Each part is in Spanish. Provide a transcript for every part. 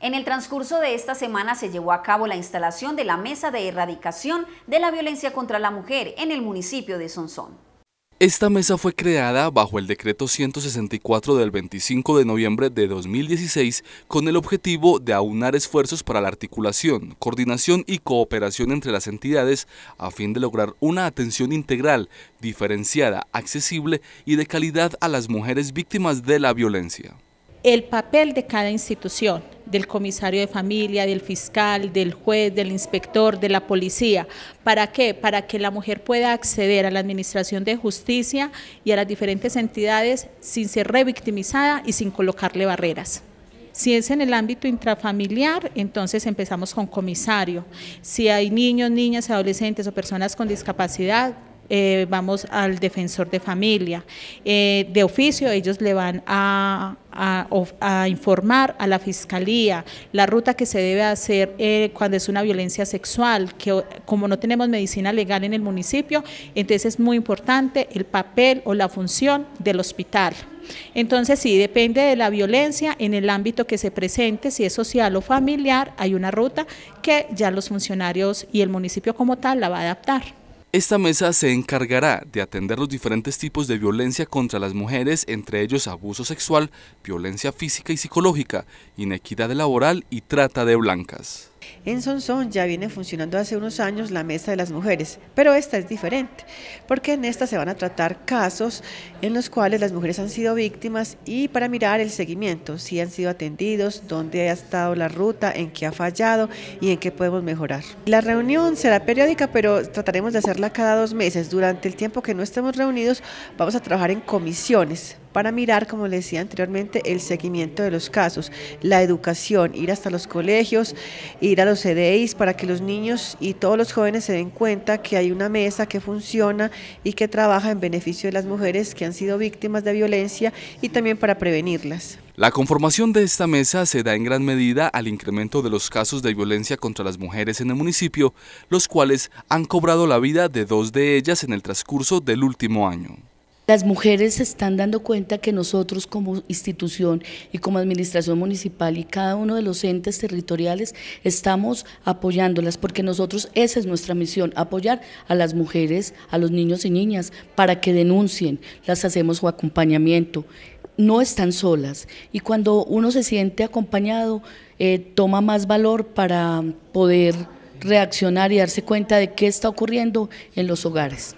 En el transcurso de esta semana se llevó a cabo la instalación de la Mesa de Erradicación de la Violencia contra la Mujer en el municipio de Sonsón. Esta mesa fue creada bajo el decreto 164 del 25 de noviembre de 2016 con el objetivo de aunar esfuerzos para la articulación, coordinación y cooperación entre las entidades a fin de lograr una atención integral, diferenciada, accesible y de calidad a las mujeres víctimas de la violencia. El papel de cada institución del comisario de familia, del fiscal, del juez, del inspector, de la policía. ¿Para qué? Para que la mujer pueda acceder a la administración de justicia y a las diferentes entidades sin ser revictimizada y sin colocarle barreras. Si es en el ámbito intrafamiliar, entonces empezamos con comisario. Si hay niños, niñas, adolescentes o personas con discapacidad, eh, vamos al defensor de familia. Eh, de oficio ellos le van a a informar a la fiscalía la ruta que se debe hacer eh, cuando es una violencia sexual, que como no tenemos medicina legal en el municipio, entonces es muy importante el papel o la función del hospital. Entonces, sí, depende de la violencia en el ámbito que se presente, si es social o familiar, hay una ruta que ya los funcionarios y el municipio como tal la va a adaptar. Esta mesa se encargará de atender los diferentes tipos de violencia contra las mujeres, entre ellos abuso sexual, violencia física y psicológica, inequidad laboral y trata de blancas. En Sonson ya viene funcionando hace unos años la Mesa de las Mujeres, pero esta es diferente, porque en esta se van a tratar casos en los cuales las mujeres han sido víctimas y para mirar el seguimiento, si han sido atendidos, dónde ha estado la ruta, en qué ha fallado y en qué podemos mejorar. La reunión será periódica, pero trataremos de hacerla cada dos meses. Durante el tiempo que no estemos reunidos, vamos a trabajar en comisiones para mirar, como les decía anteriormente, el seguimiento de los casos, la educación, ir hasta los colegios, ir a los CDIs para que los niños y todos los jóvenes se den cuenta que hay una mesa que funciona y que trabaja en beneficio de las mujeres que han sido víctimas de violencia y también para prevenirlas. La conformación de esta mesa se da en gran medida al incremento de los casos de violencia contra las mujeres en el municipio, los cuales han cobrado la vida de dos de ellas en el transcurso del último año. Las mujeres se están dando cuenta que nosotros como institución y como administración municipal y cada uno de los entes territoriales estamos apoyándolas porque nosotros esa es nuestra misión, apoyar a las mujeres, a los niños y niñas para que denuncien, las hacemos su acompañamiento, no están solas y cuando uno se siente acompañado eh, toma más valor para poder reaccionar y darse cuenta de qué está ocurriendo en los hogares.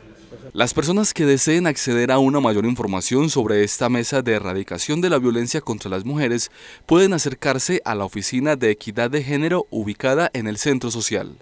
Las personas que deseen acceder a una mayor información sobre esta mesa de erradicación de la violencia contra las mujeres pueden acercarse a la Oficina de Equidad de Género ubicada en el Centro Social.